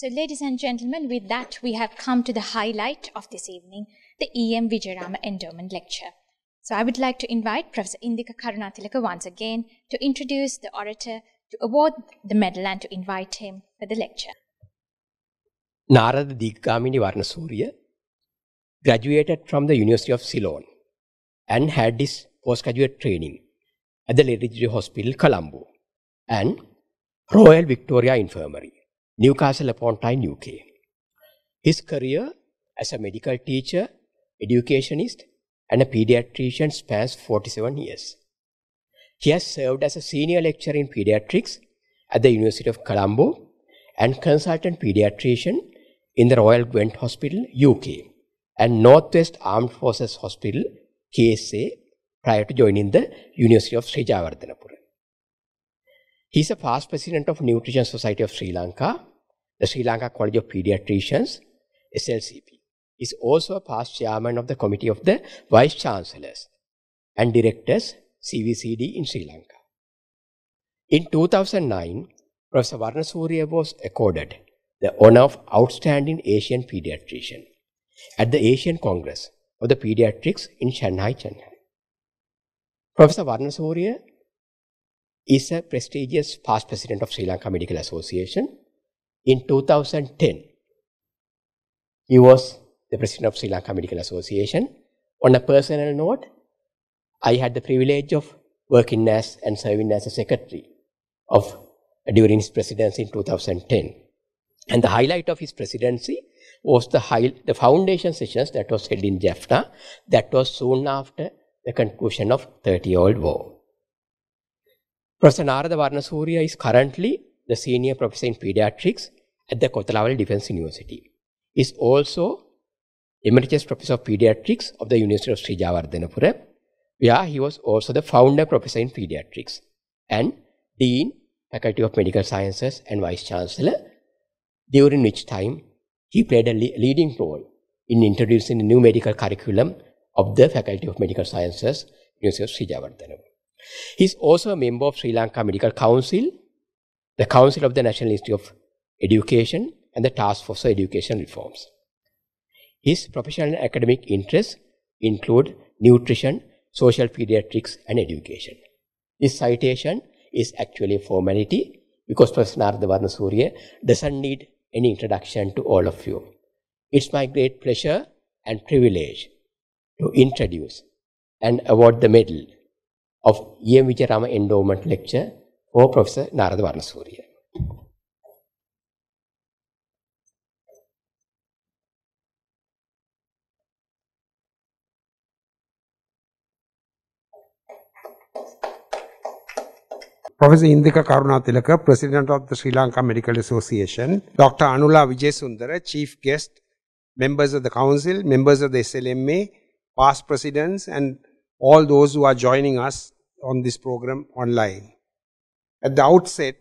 So, ladies and gentlemen, with that, we have come to the highlight of this evening, the E.M. Vijayarama Endowment Lecture. So, I would like to invite Professor Indika Karunathilaka once again to introduce the orator, to award the medal, and to invite him for the lecture. Narada Dikkamini Varnasurya graduated from the University of Ceylon and had his postgraduate training at the Ledgeri Hospital, Colombo, and Royal Victoria Infirmary. Newcastle upon Tyne, UK. His career as a medical teacher, educationist, and a pediatrician spans 47 years. He has served as a senior lecturer in pediatrics at the University of Colombo and consultant pediatrician in the Royal Gwent Hospital, UK, and Northwest Armed Forces Hospital, KSA, prior to joining the University of Sri Srijavardhanapura. He is a past president of Nutrition Society of Sri Lanka the Sri Lanka College of Pediatricians, SLCP. Is also a past chairman of the Committee of the Vice Chancellors and Directors, CVCD in Sri Lanka. In 2009, Professor Varnasurya was accorded the honor of Outstanding Asian Pediatrician at the Asian Congress of the Pediatrics in Chennai, Chennai. Professor Varnasurya is a prestigious past president of Sri Lanka Medical Association in 2010. He was the president of Sri Lanka Medical Association. On a personal note, I had the privilege of working as and serving as a secretary of during his presidency in 2010. And the highlight of his presidency was the, high, the foundation sessions that was held in Jaffna that was soon after the conclusion of 30-year-old war. Professor Narada Varnasurya is currently the senior professor in pediatrics at the Kottalawala Defence University. He is also Emeritus Professor of Pediatrics of the University of Sri Srijavardhanapura, where he was also the founder professor in pediatrics and Dean, Faculty of Medical Sciences and Vice Chancellor, during which time he played a le leading role in introducing the new medical curriculum of the Faculty of Medical Sciences, University of Sri Srijavardhanapura. He is also a member of Sri Lanka Medical Council, the Council of the National Institute of education and the task force for education reforms. His professional and academic interests include nutrition, social pediatrics, and education. This citation is actually a formality because Professor Naradavadana Surya doesn't need any introduction to all of you. It's my great pleasure and privilege to introduce and award the medal of E.M. Vijayarama Endowment Lecture for Professor Narada Varnasurya. Professor Indika Karunathilaka, President of the Sri Lanka Medical Association, Dr. Anula Vijayasundara, Chief Guest, members of the Council, members of the SLMA, past presidents and all those who are joining us on this program online. At the outset,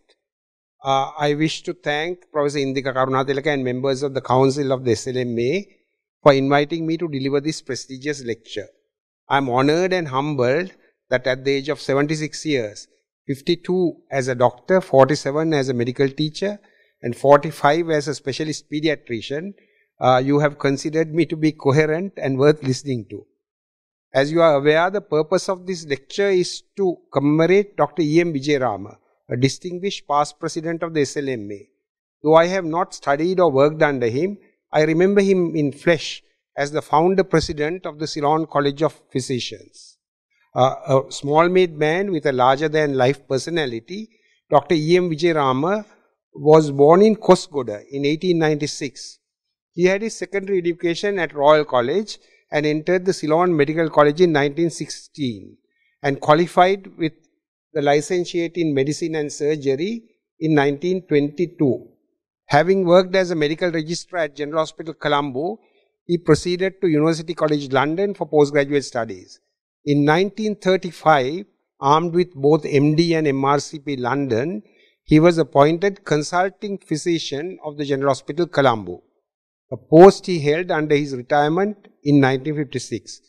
uh, I wish to thank Professor Indika Karunathilaka and members of the Council of the SLMA for inviting me to deliver this prestigious lecture. I am honored and humbled that at the age of 76 years, 52 as a doctor, 47 as a medical teacher, and 45 as a specialist pediatrician, uh, you have considered me to be coherent and worth listening to. As you are aware, the purpose of this lecture is to commemorate Dr. E. M. Vijayarama, a distinguished past president of the SLMA. Though I have not studied or worked under him, I remember him in flesh as the founder president of the Ceylon College of Physicians a small made man with a larger than life personality, Dr. E.M. Vijay Rama was born in Kosgoda in 1896. He had his secondary education at Royal College and entered the Ceylon Medical College in 1916 and qualified with the licentiate in medicine and surgery in 1922. Having worked as a medical registrar at General Hospital Colombo, he proceeded to University College London for postgraduate studies. In 1935, armed with both MD and MRCP London, he was appointed consulting physician of the General Hospital Colombo, a post he held under his retirement in 1956.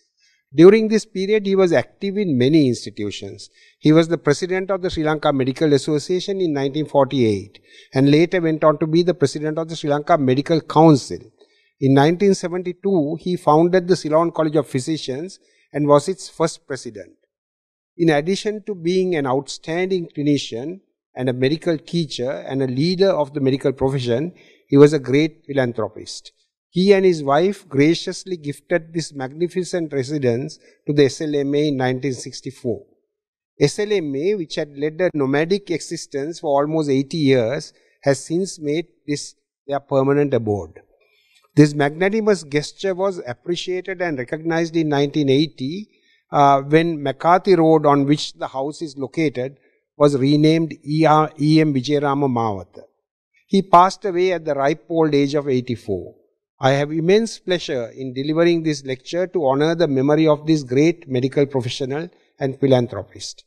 During this period, he was active in many institutions. He was the president of the Sri Lanka Medical Association in 1948 and later went on to be the president of the Sri Lanka Medical Council. In 1972, he founded the Ceylon College of Physicians and was its first president. In addition to being an outstanding clinician and a medical teacher and a leader of the medical profession, he was a great philanthropist. He and his wife graciously gifted this magnificent residence to the SLMA in 1964. SLMA, which had led a nomadic existence for almost 80 years, has since made this their permanent abode. This magnanimous gesture was appreciated and recognized in 1980 uh, when McCarthy Road, on which the house is located, was renamed E. R. E. M. Vijayarama Mawatha. He passed away at the ripe old age of 84. I have immense pleasure in delivering this lecture to honor the memory of this great medical professional and philanthropist.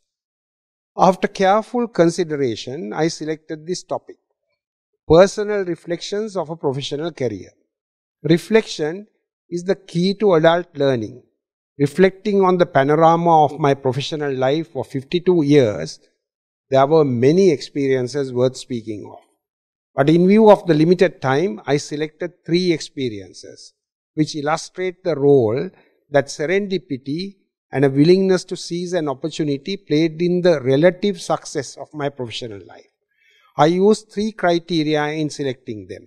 After careful consideration, I selected this topic, personal reflections of a professional career. Reflection is the key to adult learning. Reflecting on the panorama of my professional life for 52 years, there were many experiences worth speaking of. But in view of the limited time, I selected three experiences which illustrate the role that serendipity and a willingness to seize an opportunity played in the relative success of my professional life. I used three criteria in selecting them.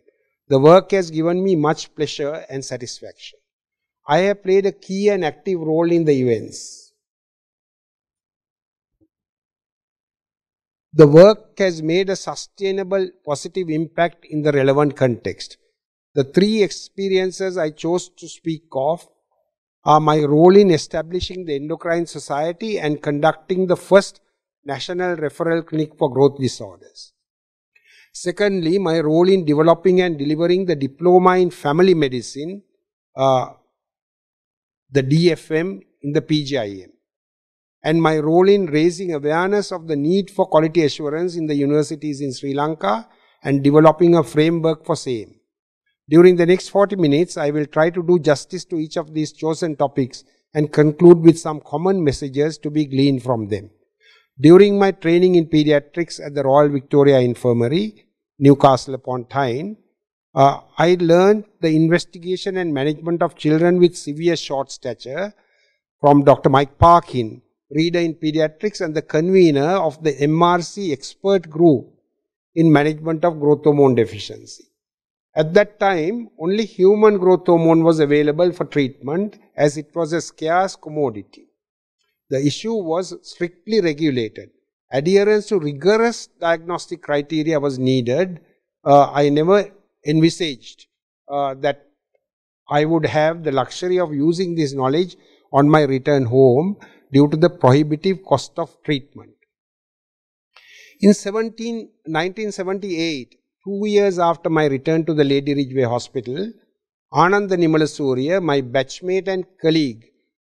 The work has given me much pleasure and satisfaction. I have played a key and active role in the events. The work has made a sustainable positive impact in the relevant context. The three experiences I chose to speak of are my role in establishing the Endocrine Society and conducting the first National Referral Clinic for Growth Disorders. Secondly, my role in developing and delivering the diploma in family medicine, uh, the DFM in the PGIM, and my role in raising awareness of the need for quality assurance in the universities in Sri Lanka and developing a framework for same. During the next 40 minutes, I will try to do justice to each of these chosen topics and conclude with some common messages to be gleaned from them. During my training in pediatrics at the Royal Victoria Infirmary, Newcastle upon Tyne, uh, I learned the investigation and management of children with severe short stature from Dr. Mike Parkin, reader in pediatrics and the convener of the MRC expert group in management of growth hormone deficiency. At that time, only human growth hormone was available for treatment as it was a scarce commodity. The issue was strictly regulated adherence to rigorous diagnostic criteria was needed. Uh, I never envisaged uh, that I would have the luxury of using this knowledge on my return home due to the prohibitive cost of treatment. In 1978, two years after my return to the Lady Ridgeway Hospital, Anand Nimalasurya, my batchmate and colleague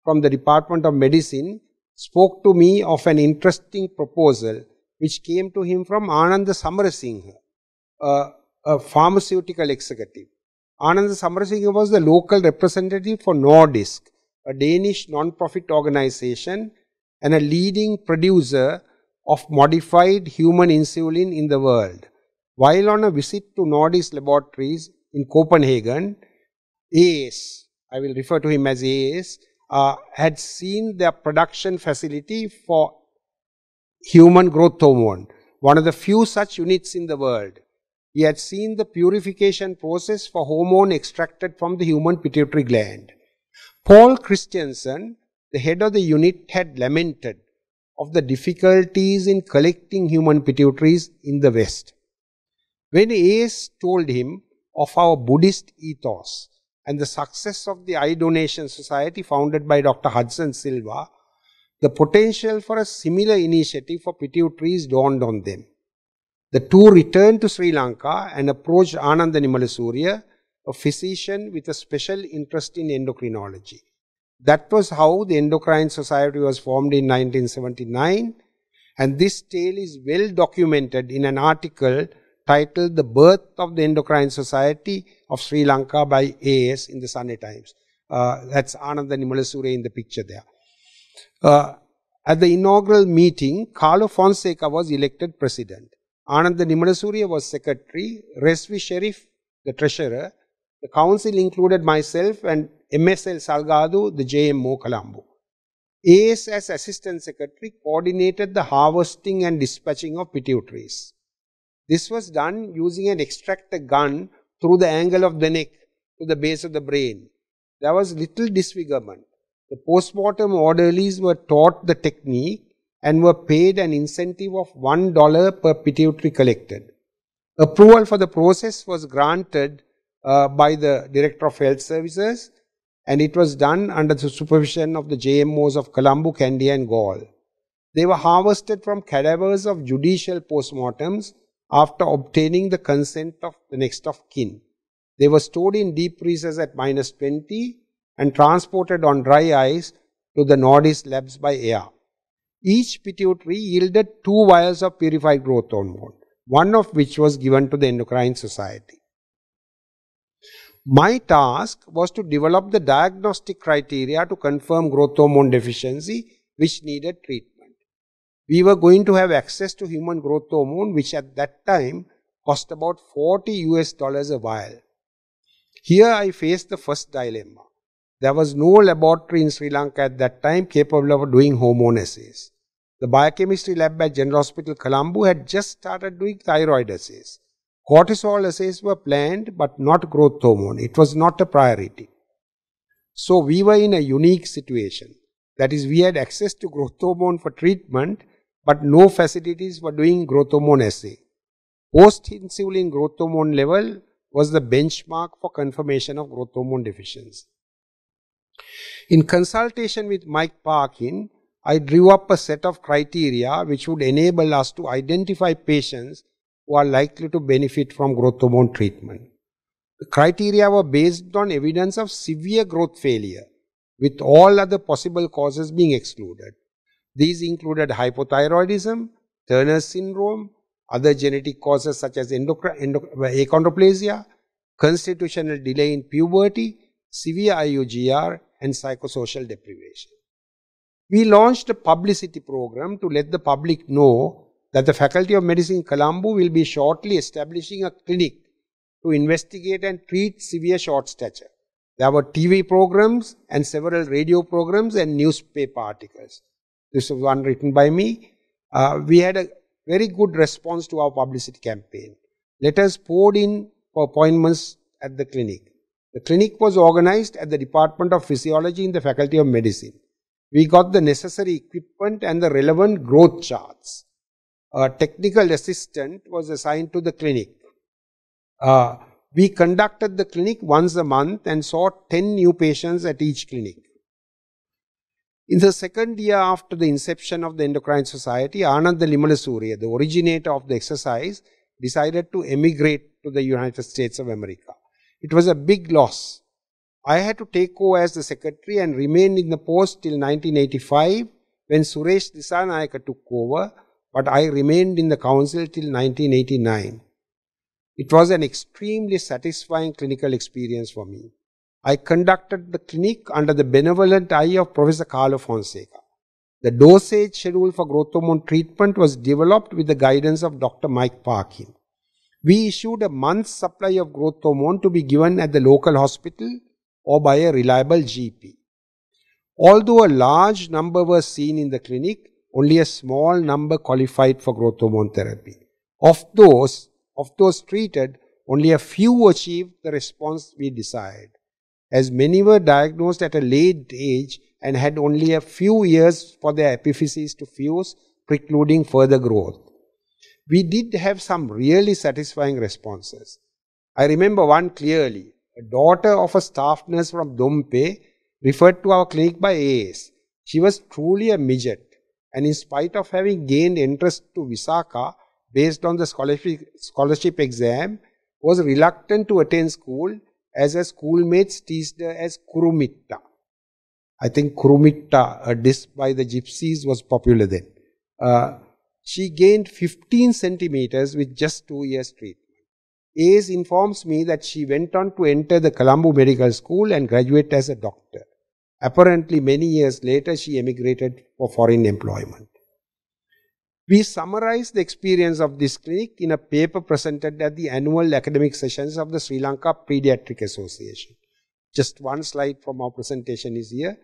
from the Department of Medicine, spoke to me of an interesting proposal which came to him from Ananda Samarasinghe, a, a pharmaceutical executive. Ananda Samarasinghe was the local representative for Nordisk, a Danish non-profit organization and a leading producer of modified human insulin in the world. While on a visit to Nordisk laboratories in Copenhagen, AS, I will refer to him as AS, uh, had seen the production facility for human growth hormone, one of the few such units in the world. He had seen the purification process for hormone extracted from the human pituitary gland. Paul Christiansen, the head of the unit, had lamented of the difficulties in collecting human pituitaries in the West. When Ace told him of our Buddhist ethos, and the success of the Eye Donation Society founded by Dr. Hudson Silva, the potential for a similar initiative for pituitaries dawned on them. The two returned to Sri Lanka and approached Ananda Nimalasuriya, a physician with a special interest in endocrinology. That was how the Endocrine Society was formed in 1979 and this tale is well documented in an article titled The Birth of the Endocrine Society of Sri Lanka by AS in the Sunday Times. Uh, that's Ananda Nimalasure in the picture there. Uh, at the inaugural meeting, Carlo Fonseca was elected president. Ananda Nimalasuriya was secretary, Resvi Sharif the treasurer. The council included myself and MSL Salgado, the JMO Colombo. AS as assistant secretary coordinated the harvesting and dispatching of pituitaries. This was done using an extractor gun through the angle of the neck to the base of the brain. There was little disfigurement. The postmortem orderlies were taught the technique and were paid an incentive of $1 per pituitary collected. Approval for the process was granted uh, by the Director of Health Services and it was done under the supervision of the JMOs of Colombo, Candia and Gaul. They were harvested from cadavers of judicial postmortems after obtaining the consent of the next of kin. They were stored in deep freezers at minus 20 and transported on dry ice to the Nordis labs by air. Each pituitary yielded two vials of purified growth hormone, one of which was given to the endocrine society. My task was to develop the diagnostic criteria to confirm growth hormone deficiency which needed treatment we were going to have access to human growth hormone, which at that time cost about 40 US dollars a vial. Here I faced the first dilemma. There was no laboratory in Sri Lanka at that time capable of doing hormone assays. The biochemistry lab at General Hospital Colombo had just started doing thyroid assays. Cortisol assays were planned but not growth hormone. It was not a priority. So we were in a unique situation. That is, we had access to growth hormone for treatment, but no facilities for doing growth hormone assay. Post-insulin growth hormone level was the benchmark for confirmation of growth hormone deficiency. In consultation with Mike Parkin, I drew up a set of criteria which would enable us to identify patients who are likely to benefit from growth hormone treatment. The criteria were based on evidence of severe growth failure, with all other possible causes being excluded. These included hypothyroidism, Turner syndrome, other genetic causes such as achondroplasia, constitutional delay in puberty, severe IUGR, and psychosocial deprivation. We launched a publicity program to let the public know that the Faculty of Medicine Colombo will be shortly establishing a clinic to investigate and treat severe short stature. There were TV programs and several radio programs and newspaper articles. This was one written by me. Uh, we had a very good response to our publicity campaign. Letters poured in for appointments at the clinic. The clinic was organized at the Department of Physiology in the Faculty of Medicine. We got the necessary equipment and the relevant growth charts. A technical assistant was assigned to the clinic. Uh, we conducted the clinic once a month and saw 10 new patients at each clinic. In the second year after the inception of the Endocrine Society, Ananda Limalasuria, the originator of the exercise, decided to emigrate to the United States of America. It was a big loss. I had to take over as the secretary and remained in the post till 1985 when Suresh Disanayaka took over, but I remained in the council till 1989. It was an extremely satisfying clinical experience for me. I conducted the clinic under the benevolent eye of Professor Carlo Fonseca. The dosage schedule for growth hormone treatment was developed with the guidance of Dr. Mike Parkin. We issued a month's supply of growth hormone to be given at the local hospital or by a reliable GP. Although a large number were seen in the clinic, only a small number qualified for growth hormone therapy. Of those, of those treated, only a few achieved the response we desired as many were diagnosed at a late age and had only a few years for their epiphyses to fuse, precluding further growth. We did have some really satisfying responses. I remember one clearly. A daughter of a staff nurse from Dompe referred to our clinic by AS. She was truly a midget and in spite of having gained interest to Visaka based on the scholarship, scholarship exam, was reluctant to attend school as a schoolmates teased her as Kurumitta. I think Kurumitta, a disc by the gypsies, was popular then. Uh, she gained 15 centimeters with just two years treatment. Ace informs me that she went on to enter the Colombo Medical School and graduate as a doctor. Apparently, many years later, she emigrated for foreign employment. We summarize the experience of this clinic in a paper presented at the annual academic sessions of the Sri Lanka Pediatric Association. Just one slide from our presentation is here.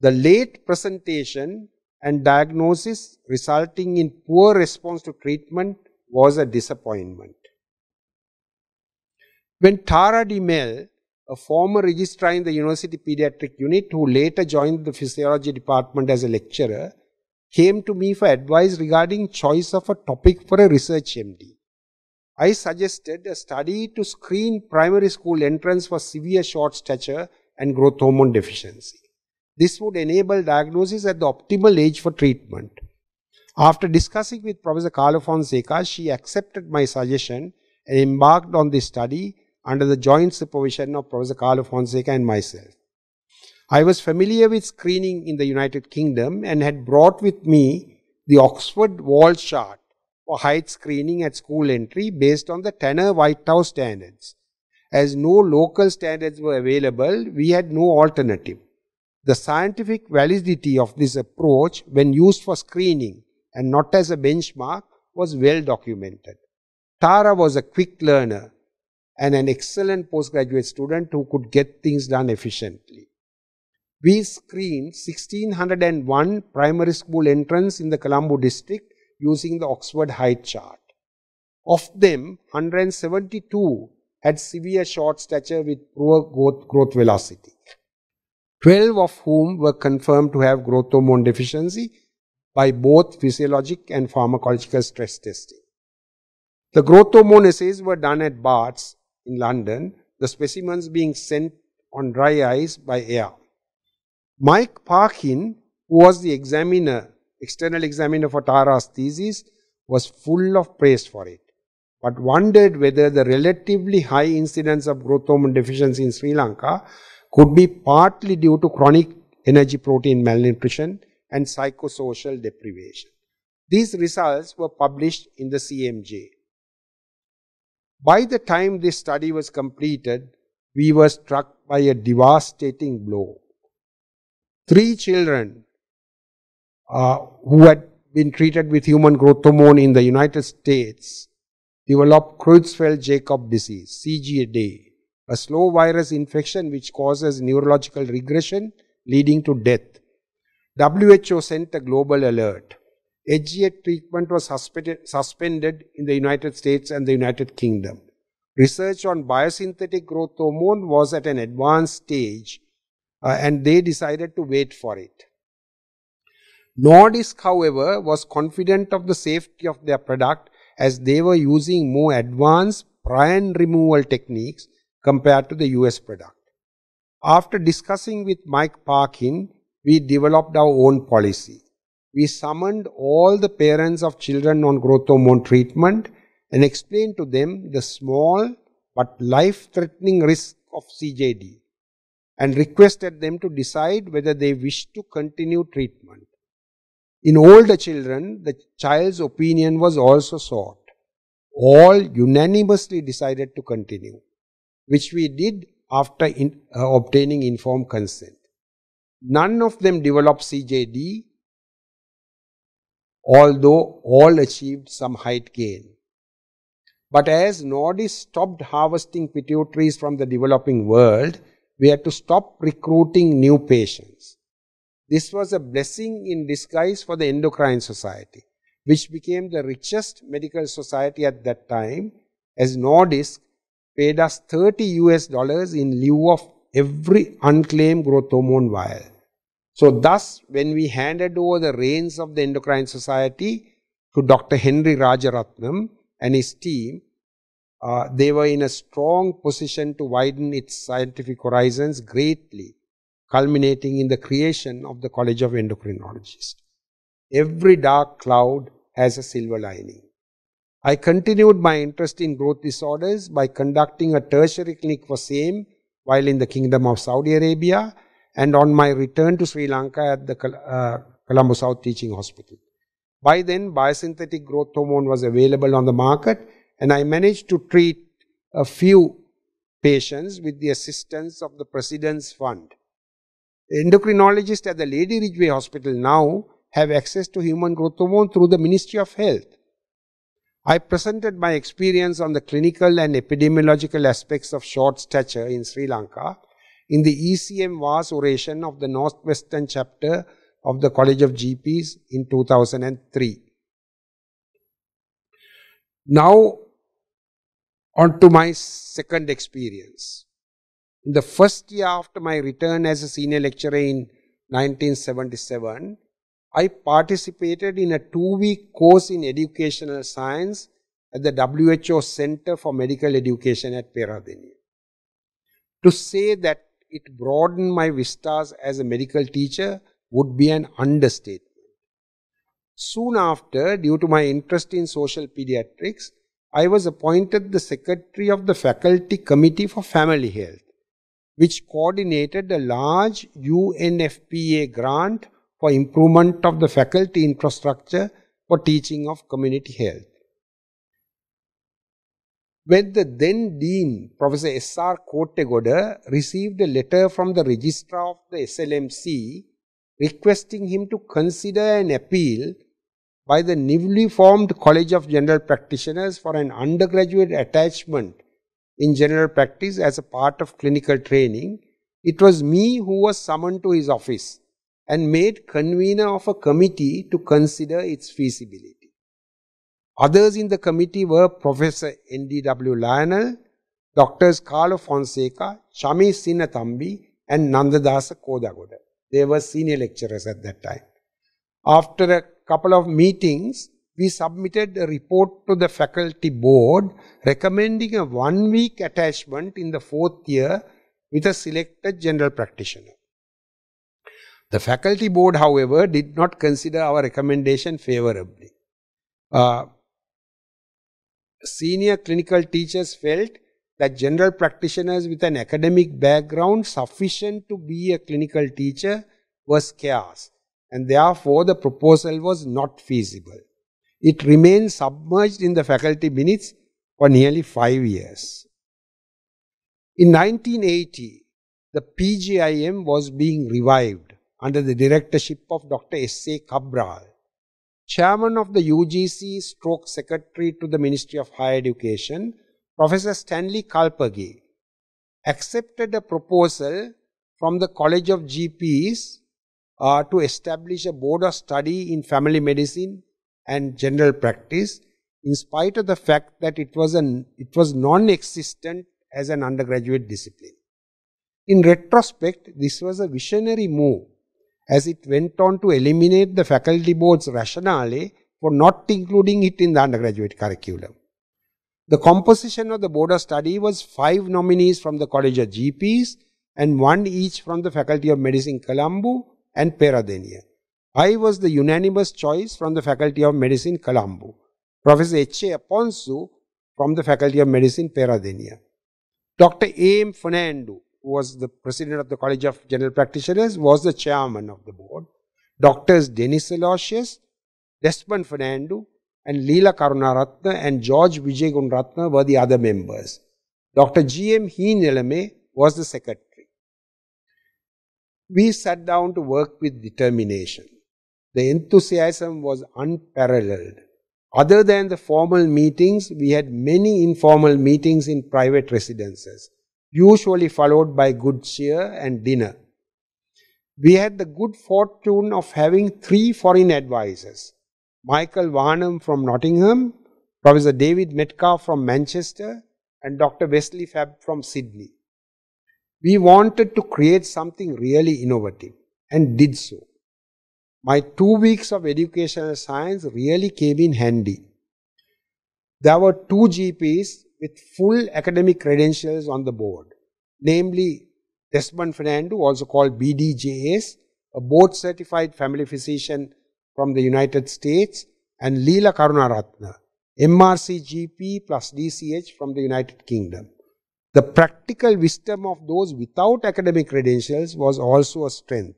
The late presentation and diagnosis resulting in poor response to treatment was a disappointment. When Tara D. Mel, a former registrar in the University Pediatric Unit who later joined the physiology department as a lecturer, came to me for advice regarding choice of a topic for a research MD. I suggested a study to screen primary school entrance for severe short stature and growth hormone deficiency. This would enable diagnosis at the optimal age for treatment. After discussing with Professor Carlo Fonseca, she accepted my suggestion and embarked on this study under the joint supervision of Professor Carlo Fonseca and myself. I was familiar with screening in the United Kingdom and had brought with me the Oxford wall chart for height screening at school entry based on the Tanner Whitehouse standards. As no local standards were available, we had no alternative. The scientific validity of this approach when used for screening and not as a benchmark was well documented. Tara was a quick learner and an excellent postgraduate student who could get things done efficiently. We screened 1601 primary school entrants in the Colombo district using the Oxford height chart. Of them, 172 had severe short stature with poor growth, velocity, 12 of whom were confirmed to have growth hormone deficiency by both physiologic and pharmacological stress testing. The growth hormone assays were done at Barts in London, the specimens being sent on dry ice by air. Mike Parkin, who was the examiner, external examiner for Tara's thesis, was full of praise for it, but wondered whether the relatively high incidence of growth hormone deficiency in Sri Lanka could be partly due to chronic energy protein malnutrition and psychosocial deprivation. These results were published in the CMJ. By the time this study was completed, we were struck by a devastating blow three children uh, who had been treated with human growth hormone in the United States developed Creutzfeldt-Jakob disease, CGD, a slow virus infection which causes neurological regression leading to death. WHO sent a global alert. HGH treatment was suspended in the United States and the United Kingdom. Research on biosynthetic growth hormone was at an advanced stage uh, and they decided to wait for it. Nordisk, however, was confident of the safety of their product as they were using more advanced prion removal techniques compared to the US product. After discussing with Mike Parkin, we developed our own policy. We summoned all the parents of children on growth hormone treatment and explained to them the small but life threatening risk of CJD and requested them to decide whether they wished to continue treatment. In older children, the child's opinion was also sought. All unanimously decided to continue, which we did after in, uh, obtaining informed consent. None of them developed CJD, although all achieved some height gain. But as Nordis stopped harvesting pituitaries from the developing world, we had to stop recruiting new patients. This was a blessing in disguise for the endocrine society, which became the richest medical society at that time, as Nordisk paid us 30 US dollars in lieu of every unclaimed growth hormone vial. So thus, when we handed over the reins of the endocrine society to Dr. Henry Rajaratnam and his team, uh, they were in a strong position to widen its scientific horizons greatly, culminating in the creation of the College of Endocrinologists. Every dark cloud has a silver lining. I continued my interest in growth disorders by conducting a tertiary clinic for same while in the Kingdom of Saudi Arabia and on my return to Sri Lanka at the uh, Colombo South Teaching Hospital. By then, biosynthetic growth hormone was available on the market and I managed to treat a few patients with the assistance of the President's Fund. Endocrinologists at the Lady Ridgeway Hospital now have access to human growth hormone through the Ministry of Health. I presented my experience on the clinical and epidemiological aspects of short stature in Sri Lanka in the ECM VAS oration of the Northwestern chapter of the College of GPs in 2003. Now, on to my second experience. In the first year after my return as a senior lecturer in 1977, I participated in a two-week course in educational science at the WHO Center for Medical Education at Peradeniya. To say that it broadened my vistas as a medical teacher would be an understatement. Soon after, due to my interest in social pediatrics, I was appointed the secretary of the faculty committee for family health, which coordinated a large UNFPA grant for improvement of the faculty infrastructure for teaching of community health. When the then Dean, Professor S.R. Kotegoda, received a letter from the registrar of the SLMC requesting him to consider an appeal by the newly formed College of General Practitioners for an undergraduate attachment in general practice as a part of clinical training, it was me who was summoned to his office and made convener of a committee to consider its feasibility. Others in the committee were Professor N.D.W. Lionel, Doctors Carlo Fonseca, Chami Sinathambi, and Nandadasa Kodagoda. They were senior lecturers at that time. After a couple of meetings, we submitted a report to the faculty board recommending a one week attachment in the fourth year with a selected general practitioner. The faculty board, however, did not consider our recommendation favorably. Uh, senior clinical teachers felt that general practitioners with an academic background sufficient to be a clinical teacher were scarce and therefore the proposal was not feasible. It remained submerged in the faculty minutes for nearly five years. In 1980, the PGIM was being revived under the directorship of Dr. S.A. Cabral, chairman of the UGC stroke secretary to the Ministry of Higher Education, Professor Stanley Kalpagi, accepted a proposal from the College of GPs uh, to establish a board of study in family medicine and general practice in spite of the fact that it was an it was non-existent as an undergraduate discipline in retrospect this was a visionary move as it went on to eliminate the faculty board's rationale for not including it in the undergraduate curriculum the composition of the board of study was five nominees from the college of gps and one each from the faculty of medicine colombo and Peradeniya. I was the unanimous choice from the Faculty of Medicine, Colombo. Professor H.A. Aponsu from the Faculty of Medicine, Peradeniya. Dr. A.M. Fernando, who was the president of the College of General Practitioners, was the chairman of the board. Doctors Denis Aloysius, Desmond Fernando, and Leela Karunaratna and George Vijay Gunratna were the other members. Dr. G.M. Heenelame was the secretary we sat down to work with determination. The enthusiasm was unparalleled. Other than the formal meetings, we had many informal meetings in private residences, usually followed by good cheer and dinner. We had the good fortune of having three foreign advisers Michael Varnum from Nottingham, Professor David Metcalf from Manchester, and Dr. Wesley Fab from Sydney. We wanted to create something really innovative and did so. My two weeks of educational science really came in handy. There were two GPs with full academic credentials on the board, namely Desmond Fernando, also called BDJS, a board certified family physician from the United States, and Leela Karunaratna, MRC GP plus DCH from the United Kingdom. The practical wisdom of those without academic credentials was also a strength.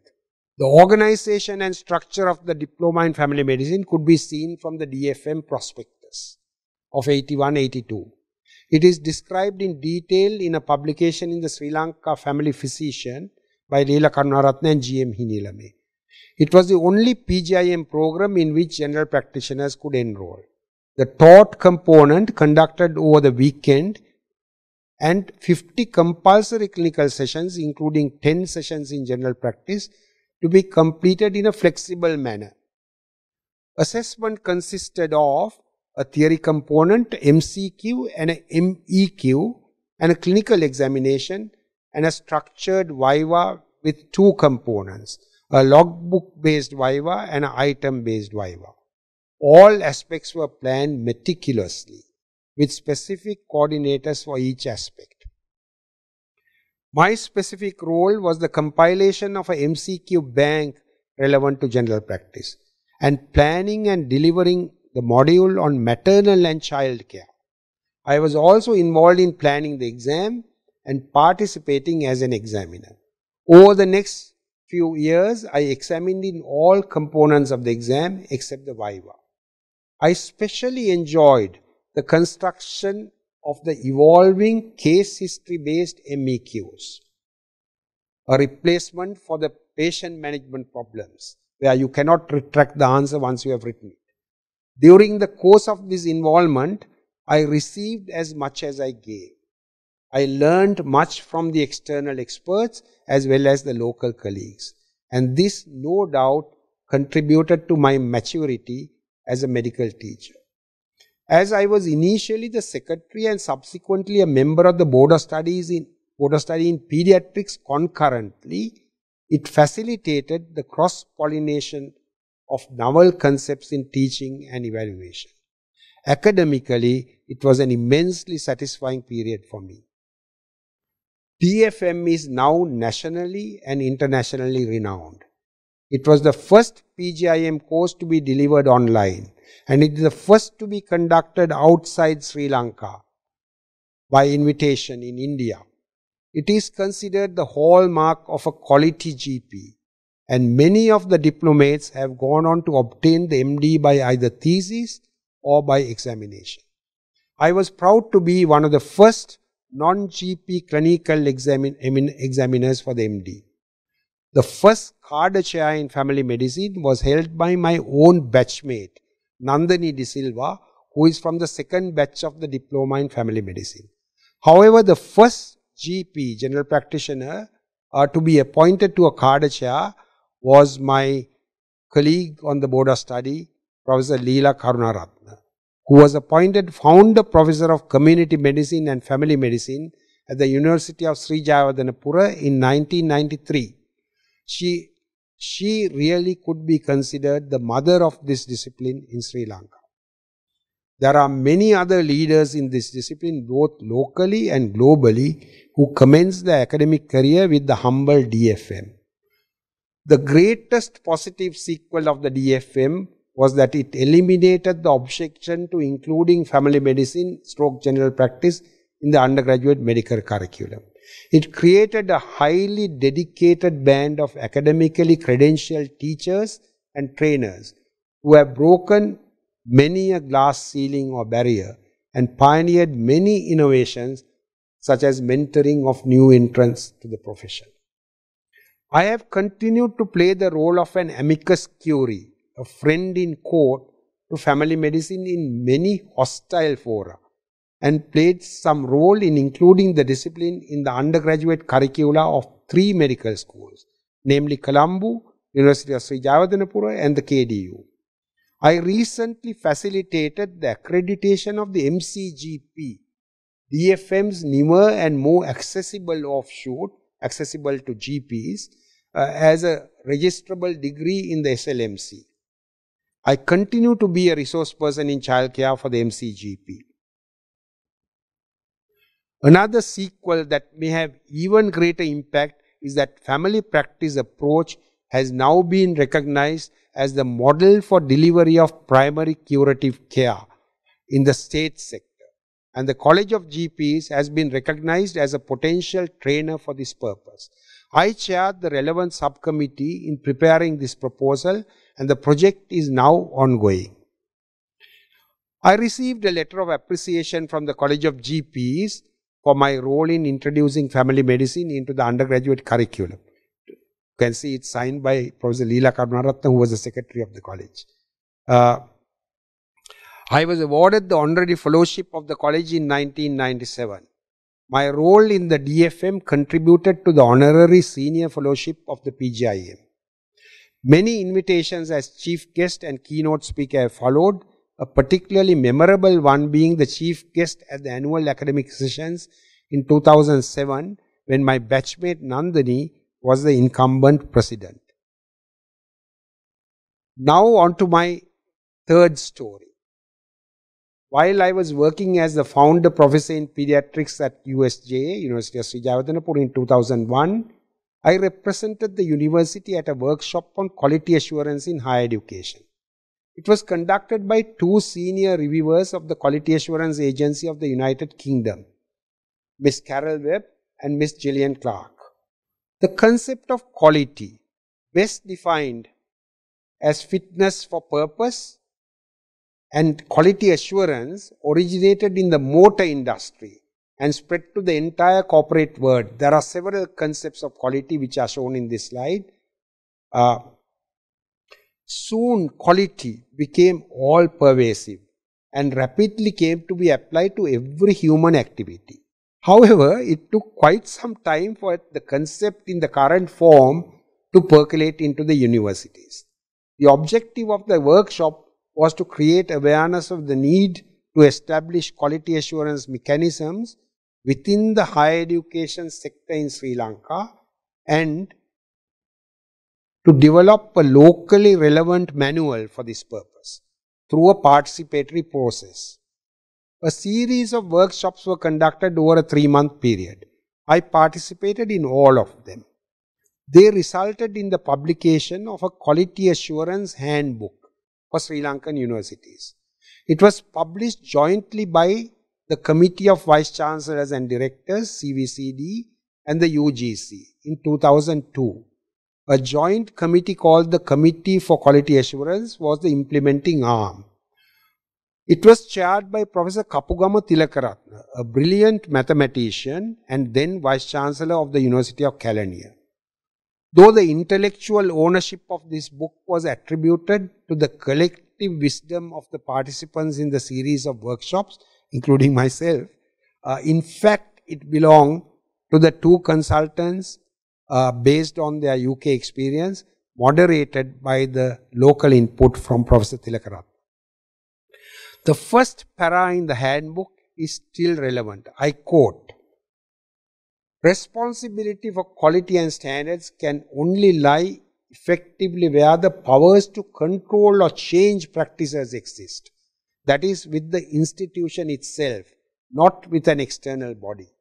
The organization and structure of the diploma in family medicine could be seen from the DFM prospectus of 81-82. It is described in detail in a publication in the Sri Lanka Family Physician by Leela Karunaratne and G.M. Hinilame. It was the only PGIM program in which general practitioners could enroll. The taught component conducted over the weekend and 50 compulsory clinical sessions including 10 sessions in general practice to be completed in a flexible manner. Assessment consisted of a theory component MCQ and a MEQ and a clinical examination and a structured viva with two components, a logbook based viva and an item based viva. All aspects were planned meticulously with specific coordinators for each aspect. My specific role was the compilation of a MCQ bank relevant to general practice and planning and delivering the module on maternal and child care. I was also involved in planning the exam and participating as an examiner. Over the next few years, I examined in all components of the exam except the Viva. I especially enjoyed the construction of the evolving case history based MEQs, a replacement for the patient management problems where you cannot retract the answer once you have written it. During the course of this involvement, I received as much as I gave. I learned much from the external experts as well as the local colleagues. And this no doubt contributed to my maturity as a medical teacher. As I was initially the secretary and subsequently a member of the board of studies in board of study in pediatrics concurrently, it facilitated the cross-pollination of novel concepts in teaching and evaluation. Academically, it was an immensely satisfying period for me. DFM is now nationally and internationally renowned. It was the first PGIM course to be delivered online and it is the first to be conducted outside Sri Lanka by invitation in India. It is considered the hallmark of a quality GP and many of the diplomats have gone on to obtain the MD by either thesis or by examination. I was proud to be one of the first non-GP clinical examin examiners for the MD. The first card chair in family medicine was held by my own batchmate Nandini De Silva, who is from the second batch of the diploma in family medicine. However, the first GP, general practitioner, uh, to be appointed to a CARDA chair was my colleague on the board of study, Professor Leela Karunaratna, who was appointed founder professor of community medicine and family medicine at the University of Sri Jayawardhanapura in 1993. She she really could be considered the mother of this discipline in Sri Lanka. There are many other leaders in this discipline, both locally and globally, who commenced their academic career with the humble DFM. The greatest positive sequel of the DFM was that it eliminated the objection to including family medicine stroke general practice in the undergraduate medical curriculum. It created a highly dedicated band of academically credentialed teachers and trainers who have broken many a glass ceiling or barrier and pioneered many innovations such as mentoring of new entrants to the profession. I have continued to play the role of an amicus curiae, a friend in court to family medicine in many hostile fora and played some role in including the discipline in the undergraduate curricula of three medical schools, namely Colombo, University of Sri Jayawardhanapura and the KDU. I recently facilitated the accreditation of the MCGP, DFM's newer and more accessible offshoot, accessible to GPs, uh, as a registrable degree in the SLMC. I continue to be a resource person in childcare for the MCGP. Another sequel that may have even greater impact is that family practice approach has now been recognized as the model for delivery of primary curative care in the state sector. And the College of GPs has been recognized as a potential trainer for this purpose. I chaired the relevant subcommittee in preparing this proposal and the project is now ongoing. I received a letter of appreciation from the College of GPs for my role in introducing family medicine into the undergraduate curriculum. You can see it's signed by Professor Leela Karunaratna, who was the secretary of the college. Uh, I was awarded the honorary fellowship of the college in 1997. My role in the DFM contributed to the honorary senior fellowship of the PGIM. Many invitations as chief guest and keynote speaker followed, a particularly memorable one being the chief guest at the annual academic sessions in 2007 when my batchmate Nandini was the incumbent president. Now on to my third story. While I was working as the founder professor in pediatrics at USJA, University of Srijayavatanapuram in 2001, I represented the university at a workshop on quality assurance in higher education. It was conducted by two senior reviewers of the Quality Assurance Agency of the United Kingdom, Miss Carol Webb and Miss Gillian Clark. The concept of quality, best defined as fitness for purpose and quality assurance, originated in the motor industry and spread to the entire corporate world. There are several concepts of quality which are shown in this slide. Uh, Soon quality became all pervasive and rapidly came to be applied to every human activity. However, it took quite some time for the concept in the current form to percolate into the universities. The objective of the workshop was to create awareness of the need to establish quality assurance mechanisms within the higher education sector in Sri Lanka and to develop a locally relevant manual for this purpose through a participatory process. A series of workshops were conducted over a three month period. I participated in all of them. They resulted in the publication of a quality assurance handbook for Sri Lankan universities. It was published jointly by the Committee of Vice Chancellors and Directors, CVCD, and the UGC in 2002. A joint committee called the Committee for Quality Assurance was the implementing arm. It was chaired by Professor Kapugama Tilakaratna, a brilliant mathematician and then Vice Chancellor of the University of Kalania. Though the intellectual ownership of this book was attributed to the collective wisdom of the participants in the series of workshops, including myself, uh, in fact, it belonged to the two consultants uh, based on their UK experience, moderated by the local input from Professor Tilakarat. The first para in the handbook is still relevant. I quote, responsibility for quality and standards can only lie effectively where the powers to control or change practices exist. That is with the institution itself, not with an external body.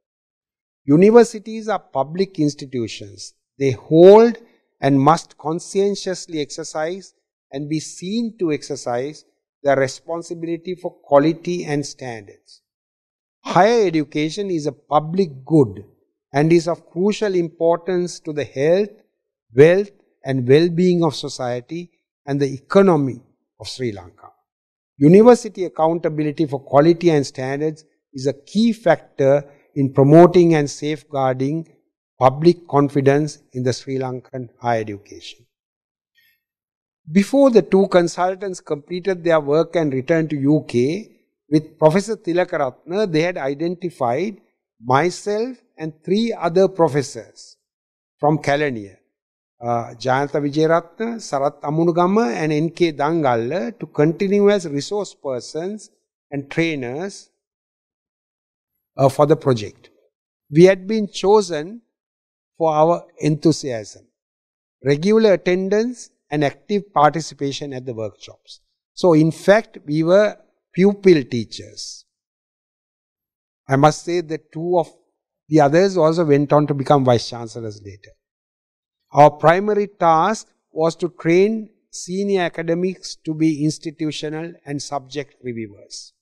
Universities are public institutions. They hold and must conscientiously exercise and be seen to exercise their responsibility for quality and standards. Higher education is a public good and is of crucial importance to the health, wealth and well-being of society and the economy of Sri Lanka. University accountability for quality and standards is a key factor in promoting and safeguarding public confidence in the Sri Lankan higher education. Before the two consultants completed their work and returned to UK, with Professor Tilakaratna, they had identified myself and three other professors from Kalania, uh, Jayanta Vijayaratna, Sarat Amunugama and N.K. Dangalla to continue as resource persons and trainers uh, for the project. We had been chosen for our enthusiasm, regular attendance and active participation at the workshops. So, in fact, we were pupil teachers. I must say that two of the others also went on to become vice chancellors later. Our primary task was to train senior academics to be institutional and subject reviewers.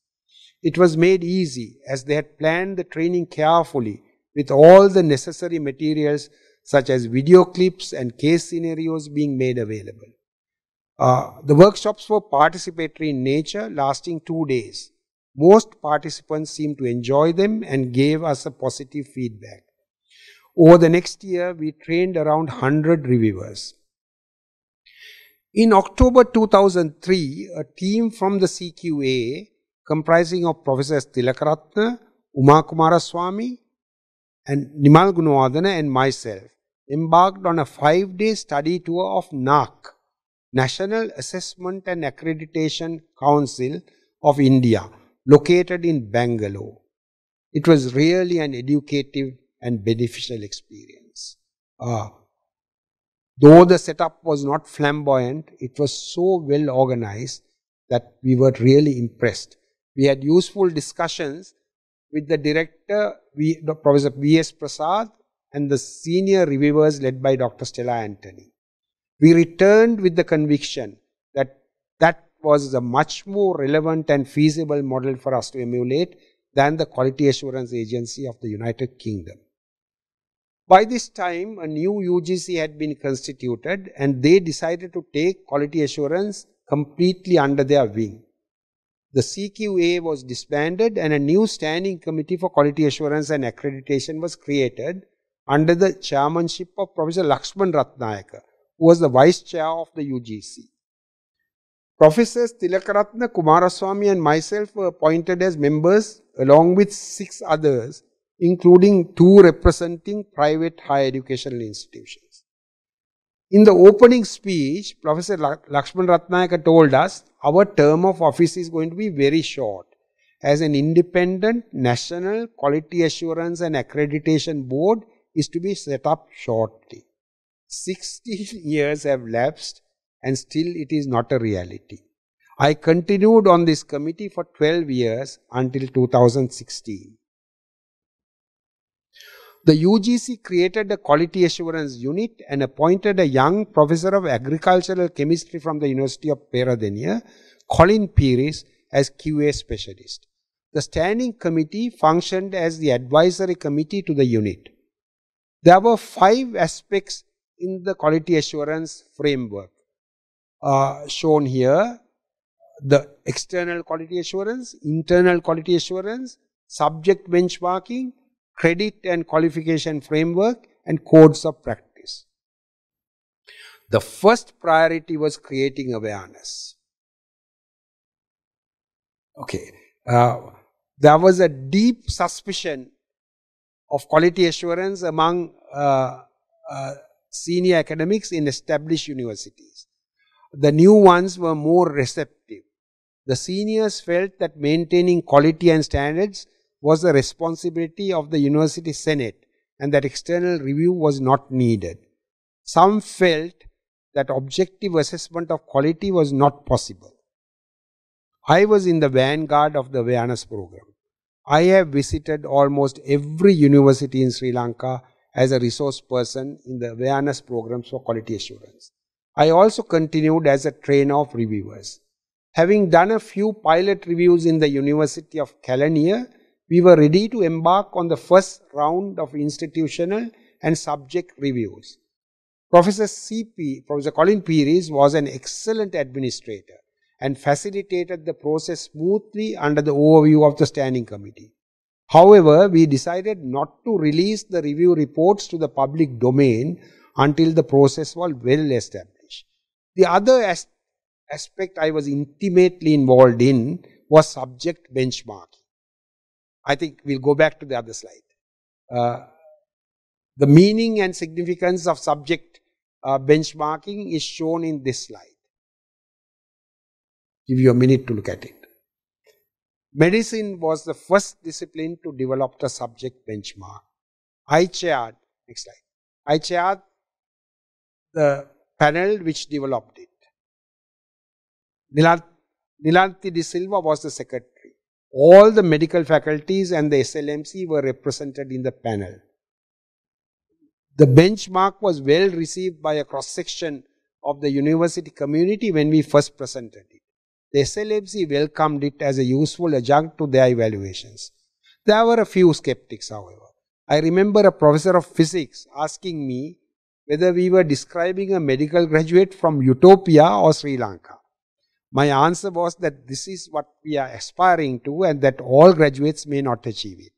It was made easy as they had planned the training carefully with all the necessary materials such as video clips and case scenarios being made available. Uh, the workshops were participatory in nature, lasting two days. Most participants seemed to enjoy them and gave us a positive feedback. Over the next year, we trained around 100 reviewers. In October 2003, a team from the CQA comprising of Professors Tilakaratna, Uma Kumaraswamy, and Nimal Gunawardana and myself, embarked on a five-day study tour of NAAC, National Assessment and Accreditation Council of India, located in Bangalore. It was really an educative and beneficial experience. Uh, though the setup was not flamboyant, it was so well organized that we were really impressed we had useful discussions with the director, v, Professor V.S. Prasad and the senior reviewers led by Dr. Stella Anthony. We returned with the conviction that that was a much more relevant and feasible model for us to emulate than the Quality Assurance Agency of the United Kingdom. By this time, a new UGC had been constituted and they decided to take quality assurance completely under their wing the CQA was disbanded and a new standing committee for quality assurance and accreditation was created under the chairmanship of Professor Lakshman Ratnayaka, who was the vice chair of the UGC. Professors Tilakaratna, Kumaraswamy and myself were appointed as members along with six others, including two representing private higher educational institutions. In the opening speech, Professor Lakshman Ratnayaka told us our term of office is going to be very short. As an independent national quality assurance and accreditation board is to be set up shortly. 16 years have lapsed and still it is not a reality. I continued on this committee for 12 years until 2016. The UGC created a quality assurance unit and appointed a young professor of agricultural chemistry from the University of Peradeniya, Colin Pires, as QA specialist. The standing committee functioned as the advisory committee to the unit. There were five aspects in the quality assurance framework uh, shown here. The external quality assurance, internal quality assurance, subject benchmarking, credit and qualification framework and codes of practice. The first priority was creating awareness. Okay, uh, there was a deep suspicion of quality assurance among uh, uh, senior academics in established universities. The new ones were more receptive. The seniors felt that maintaining quality and standards was the responsibility of the university senate and that external review was not needed. Some felt that objective assessment of quality was not possible. I was in the vanguard of the awareness program. I have visited almost every university in Sri Lanka as a resource person in the awareness programs for quality assurance. I also continued as a trainer of reviewers. Having done a few pilot reviews in the University of Kalaniya we were ready to embark on the first round of institutional and subject reviews. Professor C.P. Professor Colin Pearies was an excellent administrator and facilitated the process smoothly under the overview of the standing committee. However, we decided not to release the review reports to the public domain until the process was well established. The other as aspect I was intimately involved in was subject benchmarking. I think we'll go back to the other slide. Uh, the meaning and significance of subject uh, benchmarking is shown in this slide. Give you a minute to look at it. Medicine was the first discipline to develop the subject benchmark. I chaired, next slide, I chaired the panel which developed it. Nilanthi De Silva was the secretary all the medical faculties and the SLMC were represented in the panel. The benchmark was well received by a cross section of the university community when we first presented it. The SLMC welcomed it as a useful adjunct to their evaluations. There were a few skeptics, however. I remember a professor of physics asking me whether we were describing a medical graduate from Utopia or Sri Lanka. My answer was that this is what we are aspiring to and that all graduates may not achieve it.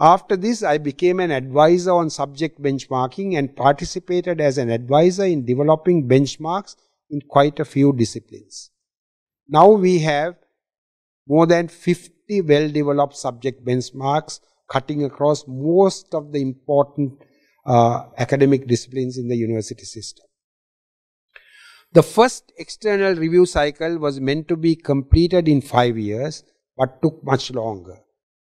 After this, I became an advisor on subject benchmarking and participated as an advisor in developing benchmarks in quite a few disciplines. Now we have more than 50 well-developed subject benchmarks cutting across most of the important uh, academic disciplines in the university system. The first external review cycle was meant to be completed in five years, but took much longer.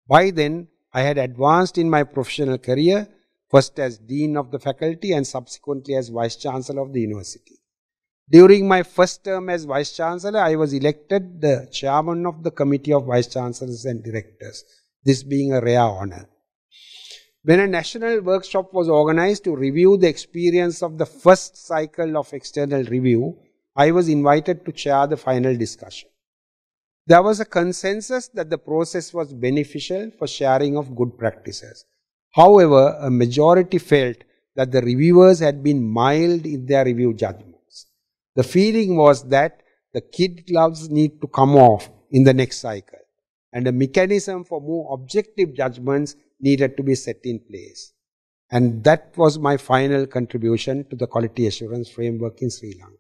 By then, I had advanced in my professional career, first as Dean of the faculty and subsequently as Vice Chancellor of the University. During my first term as Vice Chancellor, I was elected the Chairman of the Committee of Vice Chancellors and Directors, this being a rare honor when a national workshop was organized to review the experience of the first cycle of external review, I was invited to chair the final discussion. There was a consensus that the process was beneficial for sharing of good practices. However, a majority felt that the reviewers had been mild in their review judgments. The feeling was that the kid gloves need to come off in the next cycle and a mechanism for more objective judgments needed to be set in place. And that was my final contribution to the quality assurance framework in Sri Lanka.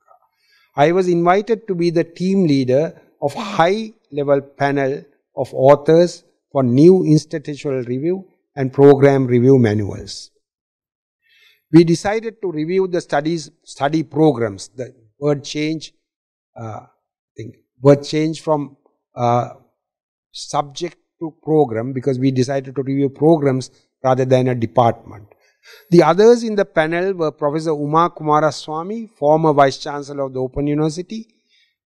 I was invited to be the team leader of high level panel of authors for new institutional review and program review manuals. We decided to review the studies, study programs, the word change, uh, thing, word change from uh, subject to program because we decided to review programs rather than a department. The others in the panel were Professor Uma Kumaraswamy, former Vice Chancellor of the Open University,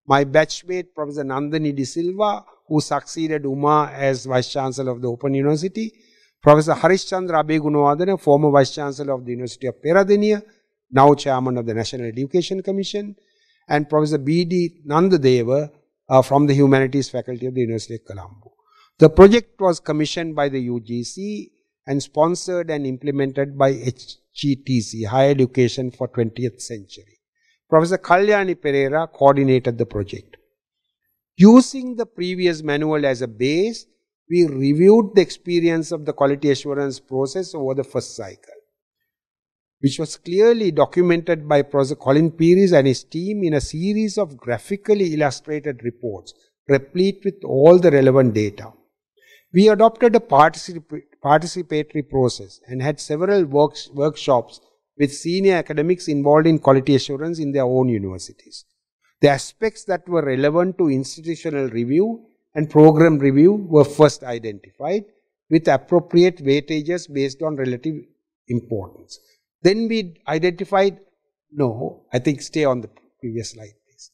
my batchmate Professor Nandini De Silva, who succeeded Uma as Vice Chancellor of the Open University, Professor Harishchandra Abegunavadana, former Vice Chancellor of the University of Peradeniya, now Chairman of the National Education Commission, and Professor B.D. Nandadeva uh, from the Humanities Faculty of the University of Colombo. The project was commissioned by the UGC and sponsored and implemented by HGTC, Higher Education for 20th Century. Professor Kalyani Pereira coordinated the project. Using the previous manual as a base, we reviewed the experience of the quality assurance process over the first cycle, which was clearly documented by Professor Colin Peary's and his team in a series of graphically illustrated reports, replete with all the relevant data. We adopted a particip- participatory process and had several works, workshops with senior academics involved in quality assurance in their own universities. The aspects that were relevant to institutional review and program review were first identified with appropriate weightages based on relative importance. Then we identified, no, I think stay on the previous slide, please.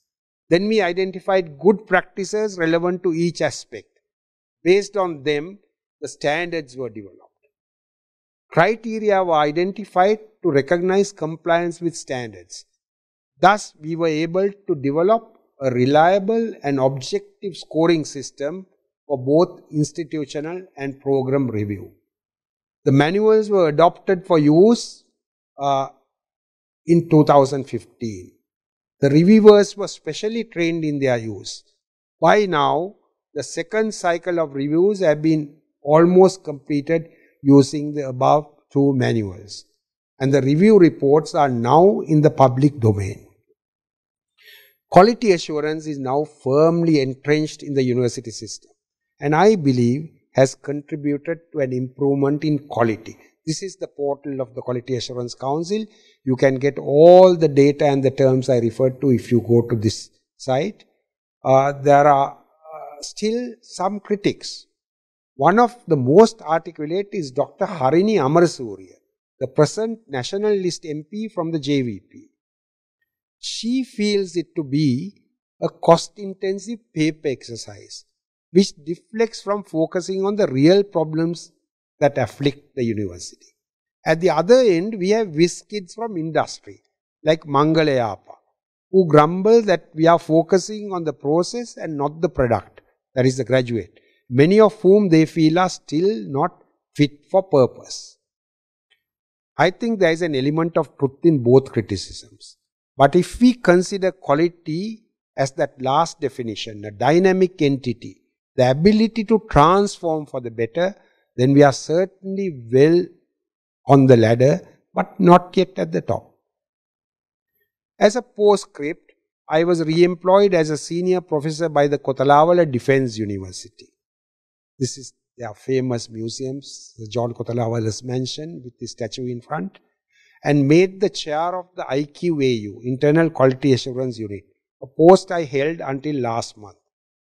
Then we identified good practices relevant to each aspect Based on them, the standards were developed. Criteria were identified to recognize compliance with standards. Thus, we were able to develop a reliable and objective scoring system for both institutional and program review. The manuals were adopted for use uh, in 2015. The reviewers were specially trained in their use. By now, the second cycle of reviews have been almost completed using the above two manuals. And the review reports are now in the public domain. Quality assurance is now firmly entrenched in the university system and I believe has contributed to an improvement in quality. This is the portal of the Quality Assurance Council. You can get all the data and the terms I referred to if you go to this site. Uh, there are still some critics. One of the most articulate is Dr. Harini Amarasuriya, the present nationalist MP from the JVP. She feels it to be a cost-intensive paper exercise, which deflects from focusing on the real problems that afflict the university. At the other end, we have whiz kids from industry, like Mangalayapa, who grumble that we are focusing on the process and not the product that is the graduate, many of whom they feel are still not fit for purpose. I think there is an element of truth in both criticisms. But if we consider quality as that last definition, a dynamic entity, the ability to transform for the better, then we are certainly well on the ladder, but not yet at the top. As a postscript, I was re-employed as a senior professor by the Kothalavala Defense University. This is their famous museums, the John Kothalawala's mansion with the statue in front, and made the chair of the IQAU, Internal Quality Assurance Unit, a post I held until last month.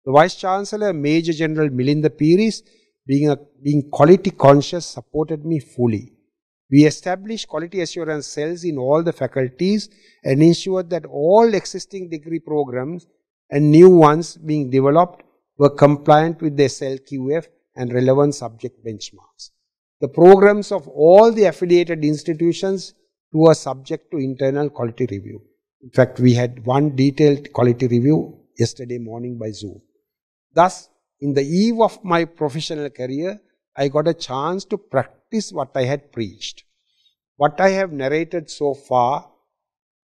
The Vice Chancellor, Major General Milinda Piris, being, a, being quality conscious, supported me fully. We established quality assurance cells in all the faculties and ensured that all existing degree programs and new ones being developed were compliant with the SLQF and relevant subject benchmarks. The programs of all the affiliated institutions were subject to internal quality review. In fact, we had one detailed quality review yesterday morning by Zoom. Thus, in the eve of my professional career, I got a chance to practice what I had preached. What I have narrated so far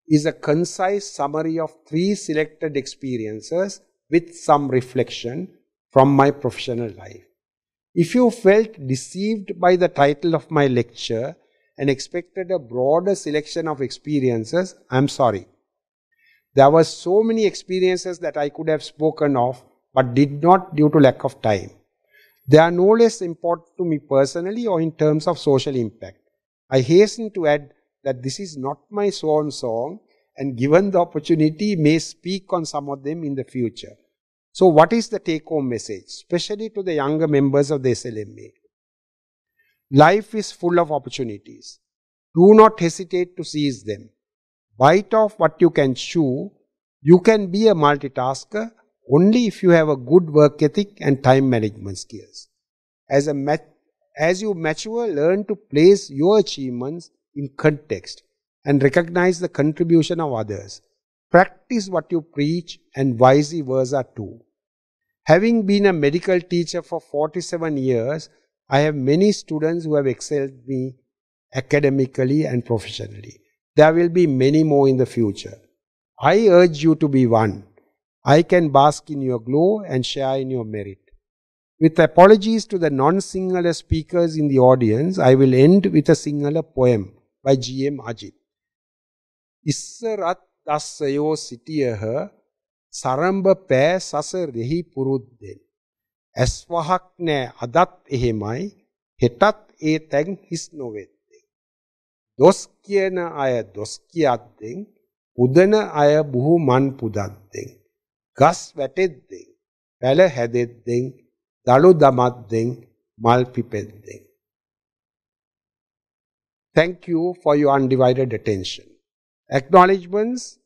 is a concise summary of three selected experiences with some reflection from my professional life. If you felt deceived by the title of my lecture and expected a broader selection of experiences, I'm sorry. There were so many experiences that I could have spoken of but did not due to lack of time. They are no less important to me personally or in terms of social impact. I hasten to add that this is not my swan song and given the opportunity may speak on some of them in the future. So what is the take home message, especially to the younger members of the SLMA? Life is full of opportunities. Do not hesitate to seize them. Bite off what you can chew. You can be a multitasker only if you have a good work ethic and time management skills. As, a mat- as you mature, learn to place your achievements in context and recognize the contribution of others. Practice what you preach and vice versa too. Having been a medical teacher for 47 years, I have many students who have excelled me academically and professionally. There will be many more in the future. I urge you to be one. I can bask in your glow and share in your merit. With apologies to the non-Sinhala speakers in the audience, I will end with a Sinhala poem by G.M. Ajit. ඉස්සරත් දස්සයෝ සිටියහ සරම්භ පෑ සසරෙහි පුරුද්දෙන්. ඇස් වහක් නෑ අදත් එහෙමයි හෙටත් ඒ තැන් හිස් නොවෙත්තේ. දොස් කියන අය දොස් කියද්දෙන් පුදන අය බොහෝ මන් පුදද්දෙන්. gasvetedding, palehededding, daludamadding, malpipedding. Thank you for your undivided attention. Acknowledgements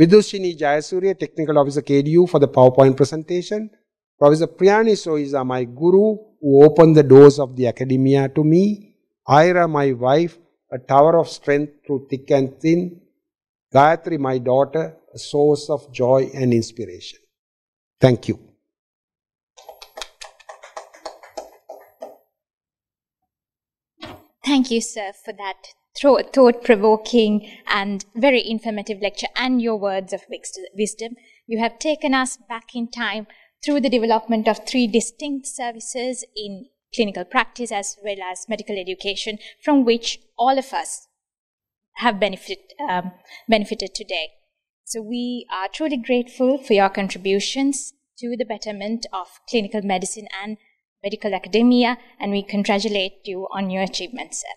Vidushini Jayasuriya, Technical Officer KDU for the PowerPoint presentation. Professor Priyani Soiza, my guru, who opened the doors of the academia to me. Ira, my wife, a tower of strength through thick and thin. Gayatri, my daughter, a source of joy and inspiration. Thank you. Thank you, sir, for that thought provoking and very informative lecture and your words of wisdom. You have taken us back in time through the development of three distinct services in clinical practice as well as medical education, from which all of us have benefit, um, benefited today. So we are truly grateful for your contributions to the betterment of clinical medicine and medical academia, and we congratulate you on your achievements, sir.